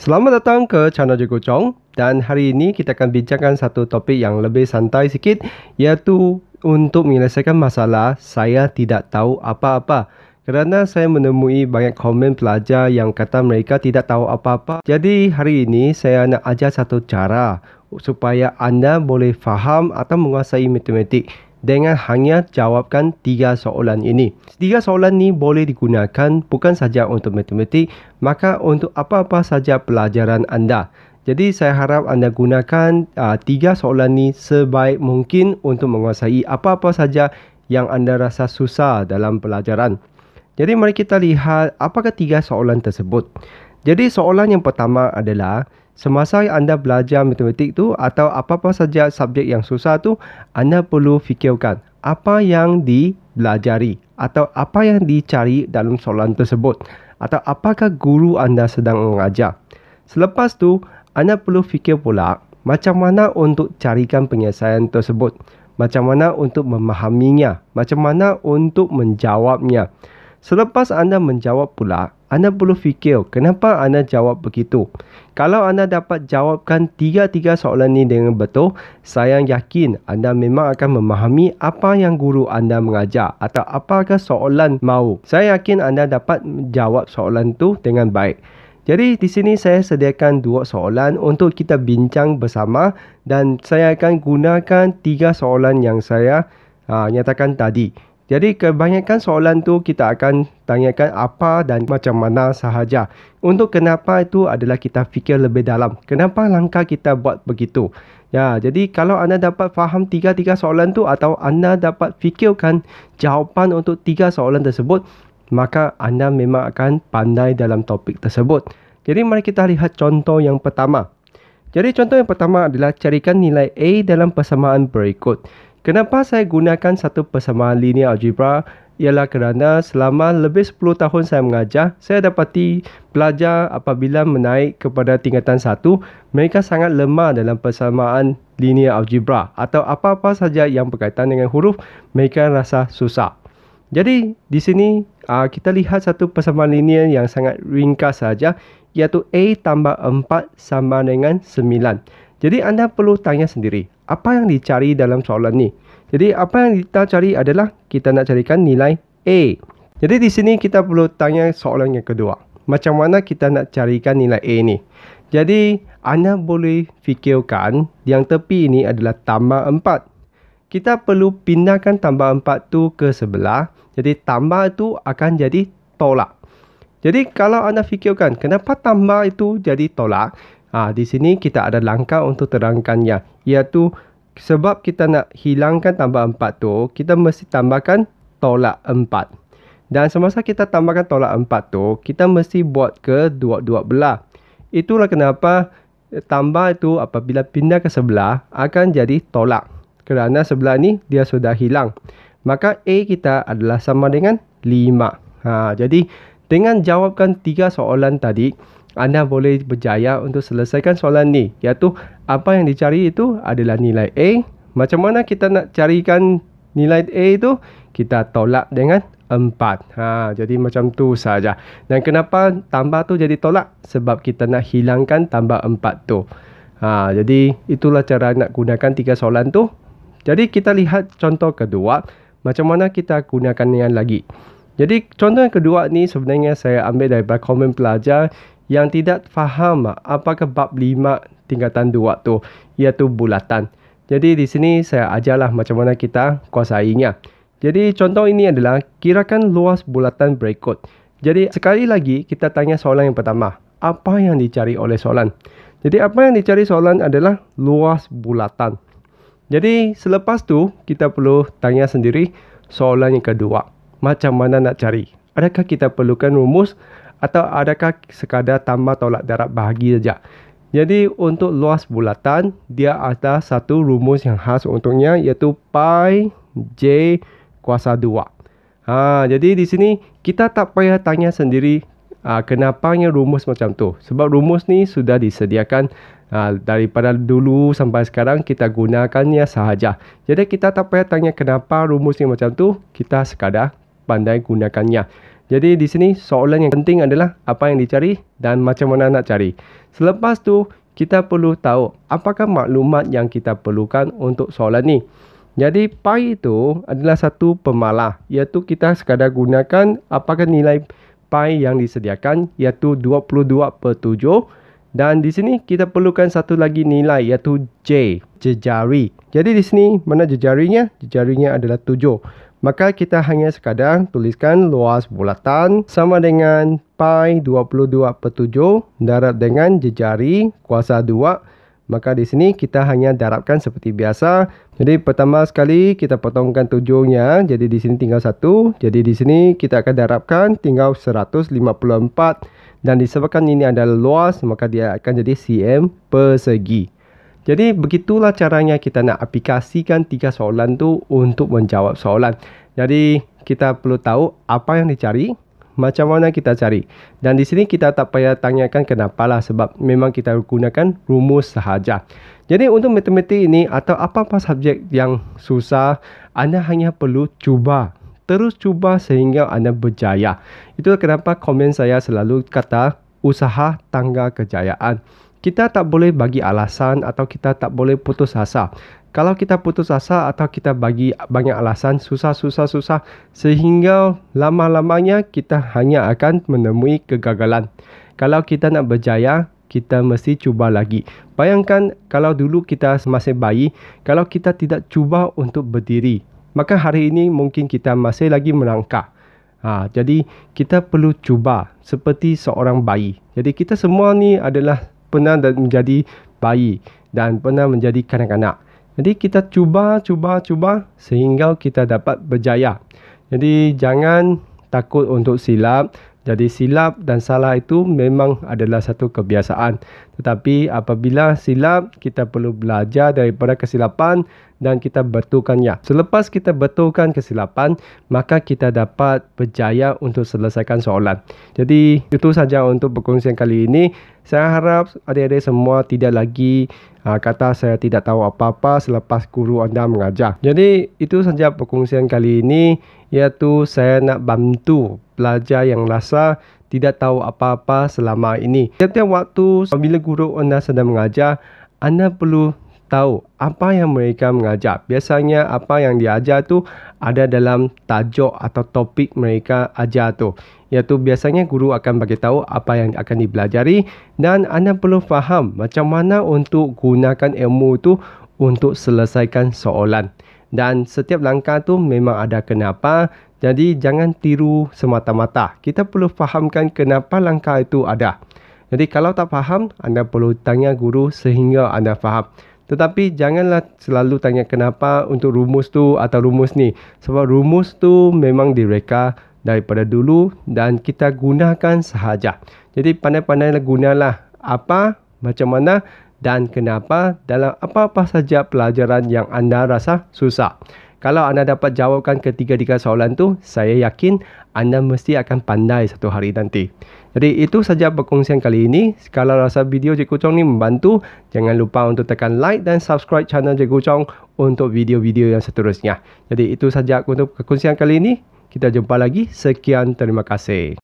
Selamat datang ke channel Jago Chong dan hari ini kita akan bincangkan satu topik yang lebih santai sikit iaitu untuk menyelesaikan masalah saya tidak tahu apa-apa. Kerana saya menemui banyak komen pelajar yang kata mereka tidak tahu apa-apa. Jadi hari ini saya nak ajar satu cara supaya anda boleh faham atau menguasai matematik dengan hanya jawabkan tiga soalan ini. Tiga soalan ini boleh digunakan bukan saja untuk matematik, maka untuk apa-apa saja pelajaran anda. Jadi saya harap anda gunakan uh, tiga soalan ini sebaik mungkin untuk menguasai apa-apa saja yang anda rasa susah dalam pelajaran. Jadi mari kita lihat apakah tiga soalan tersebut. Jadi soalan yang pertama adalah, Semasa anda belajar matematik tu atau apa-apa saja subjek yang susah tu, anda perlu fikirkan apa yang dipelajari atau apa yang dicari dalam soalan tersebut atau apakah guru anda sedang mengajar. Selepas tu, anda perlu fikir pula macam mana untuk carikan penyelesaian tersebut, macam mana untuk memahaminya, macam mana untuk menjawabnya. Selepas anda menjawab pula, anda perlu fikir kenapa anda jawab begitu. Kalau anda dapat jawabkan tiga-tiga soalan ini dengan betul, saya yakin anda memang akan memahami apa yang guru anda mengajar atau apakah soalan mau. Saya yakin anda dapat jawab soalan tu dengan baik. Jadi di sini saya sediakan dua soalan untuk kita bincang bersama dan saya akan gunakan tiga soalan yang saya uh, nyatakan tadi. Jadi kebanyakan soalan tu kita akan tanyakan apa dan macam mana sahaja. Untuk kenapa itu adalah kita fikir lebih dalam. Kenapa langkah kita buat begitu? Ya, jadi kalau anda dapat faham tiga-tiga soalan tu atau anda dapat fikirkan jawapan untuk tiga soalan tersebut, maka anda memang akan pandai dalam topik tersebut. Jadi mari kita lihat contoh yang pertama. Jadi contoh yang pertama adalah carikan nilai A dalam persamaan berikut. Kenapa saya gunakan satu persamaan linear algebra ialah kerana selama lebih 10 tahun saya mengajar, saya dapati pelajar apabila menaik kepada tingkatan 1, mereka sangat lemah dalam persamaan linear algebra atau apa-apa saja yang berkaitan dengan huruf, mereka rasa susah. Jadi di sini kita lihat satu persamaan linear yang sangat ringkas saja iaitu A tambah 4 sama dengan 9. Jadi anda perlu tanya sendiri, apa yang dicari dalam soalan ni? Jadi apa yang kita cari adalah kita nak carikan nilai A. Jadi di sini kita perlu tanya soalan yang kedua. Macam mana kita nak carikan nilai A ni? Jadi anda boleh fikirkan yang tepi ini adalah tambah 4. Kita perlu pindahkan tambah 4 tu ke sebelah. Jadi tambah itu akan jadi tolak. Jadi kalau anda fikirkan kenapa tambah itu jadi tolak? Ha, di sini kita ada langkah untuk terangkannya. Iaitu sebab kita nak hilangkan tambah 4 tu, kita mesti tambahkan tolak 4. Dan semasa kita tambahkan tolak 4 tu, kita mesti buat ke dua-dua belah. Itulah kenapa tambah itu apabila pindah ke sebelah akan jadi tolak. Kerana sebelah ni dia sudah hilang. Maka A kita adalah sama dengan 5. Ha, jadi dengan jawabkan tiga soalan tadi, anda boleh berjaya untuk selesaikan soalan ni iaitu apa yang dicari itu adalah nilai A macam mana kita nak carikan nilai A itu kita tolak dengan 4 ha, jadi macam tu saja dan kenapa tambah tu jadi tolak sebab kita nak hilangkan tambah 4 tu ha, jadi itulah cara nak gunakan tiga soalan tu jadi kita lihat contoh kedua macam mana kita gunakan yang lagi jadi contoh yang kedua ni sebenarnya saya ambil daripada komen pelajar yang tidak faham apakah bab lima tingkatan 2 waktu iaitu bulatan. Jadi di sini saya ajarlah macam mana kita kuasainya. Jadi contoh ini adalah kirakan luas bulatan berikut. Jadi sekali lagi kita tanya soalan yang pertama. Apa yang dicari oleh soalan? Jadi apa yang dicari soalan adalah luas bulatan. Jadi selepas tu kita perlu tanya sendiri soalan yang kedua. Macam mana nak cari? Adakah kita perlukan rumus atau adakah sekadar tambah tolak darab bahagi saja? Jadi untuk luas bulatan, dia ada satu rumus yang khas untuknya iaitu pi j kuasa 2. Ha, jadi di sini kita tak payah tanya sendiri ha, kenapanya rumus macam tu. Sebab rumus ni sudah disediakan ha, daripada dulu sampai sekarang kita gunakannya sahaja. Jadi kita tak payah tanya kenapa rumus ni macam tu, kita sekadar pandai gunakannya. Jadi di sini soalan yang penting adalah apa yang dicari dan macam mana nak cari. Selepas tu kita perlu tahu apakah maklumat yang kita perlukan untuk soalan ni. Jadi pi itu adalah satu pemalah iaitu kita sekadar gunakan apakah nilai pi yang disediakan iaitu 22 per 7 dan di sini kita perlukan satu lagi nilai iaitu j jejari. Jadi di sini mana jejarinya? Jejarinya adalah 7 maka kita hanya sekadar tuliskan luas bulatan sama dengan pi 22/7 darab dengan jejari kuasa 2 maka di sini kita hanya darabkan seperti biasa jadi pertama sekali kita potongkan 7-nya jadi di sini tinggal 1 jadi di sini kita akan darabkan tinggal 154 dan disebabkan ini adalah luas maka dia akan jadi cm persegi jadi begitulah caranya kita nak aplikasikan tiga soalan tu untuk menjawab soalan. Jadi kita perlu tahu apa yang dicari, macam mana kita cari. Dan di sini kita tak payah tanyakan kenapa lah sebab memang kita gunakan rumus sahaja. Jadi untuk matematik ini atau apa-apa subjek yang susah, anda hanya perlu cuba. Terus cuba sehingga anda berjaya. Itulah kenapa komen saya selalu kata usaha tangga kejayaan kita tak boleh bagi alasan atau kita tak boleh putus asa. Kalau kita putus asa atau kita bagi banyak alasan susah-susah-susah sehingga lama-lamanya kita hanya akan menemui kegagalan. Kalau kita nak berjaya, kita mesti cuba lagi. Bayangkan kalau dulu kita masih bayi, kalau kita tidak cuba untuk berdiri, maka hari ini mungkin kita masih lagi melangkah. Ha, jadi kita perlu cuba seperti seorang bayi. Jadi kita semua ni adalah pernah menjadi bayi dan pernah menjadi kanak-kanak. Jadi kita cuba, cuba, cuba sehingga kita dapat berjaya. Jadi jangan takut untuk silap. Jadi silap dan salah itu memang adalah satu kebiasaan. Tetapi apabila silap, kita perlu belajar daripada kesilapan dan kita betulkannya. Selepas kita betulkan kesilapan, maka kita dapat berjaya untuk selesaikan soalan. Jadi itu saja untuk perkongsian kali ini. Saya harap adik-adik semua tidak lagi uh, kata saya tidak tahu apa-apa selepas guru anda mengajar. Jadi itu saja perkongsian kali ini yaitu saya nak bantu pelajar yang rasa tidak tahu apa-apa selama ini. Setiap waktu bila guru anda sedang mengajar, anda perlu tahu apa yang mereka mengajar. Biasanya apa yang diajar tu ada dalam tajuk atau topik mereka ajar tu. Iaitu biasanya guru akan bagi tahu apa yang akan dipelajari dan anda perlu faham macam mana untuk gunakan ilmu tu untuk selesaikan soalan. Dan setiap langkah tu memang ada kenapa. Jadi jangan tiru semata-mata. Kita perlu fahamkan kenapa langkah itu ada. Jadi kalau tak faham, anda perlu tanya guru sehingga anda faham. Tetapi janganlah selalu tanya kenapa untuk rumus tu atau rumus ni. Sebab rumus tu memang direka daripada dulu dan kita gunakan sahaja. Jadi pandai-pandailah gunalah apa, macam mana dan kenapa dalam apa-apa saja pelajaran yang anda rasa susah. Kalau anda dapat jawabkan ketiga-tiga soalan tu, saya yakin anda mesti akan pandai satu hari nanti. Jadi itu saja perkongsian kali ini. Kalau rasa video Cikgu Chong ni membantu, jangan lupa untuk tekan like dan subscribe channel Cikgu Chong untuk video-video yang seterusnya. Jadi itu saja untuk perkongsian kali ini. Kita jumpa lagi. Sekian terima kasih.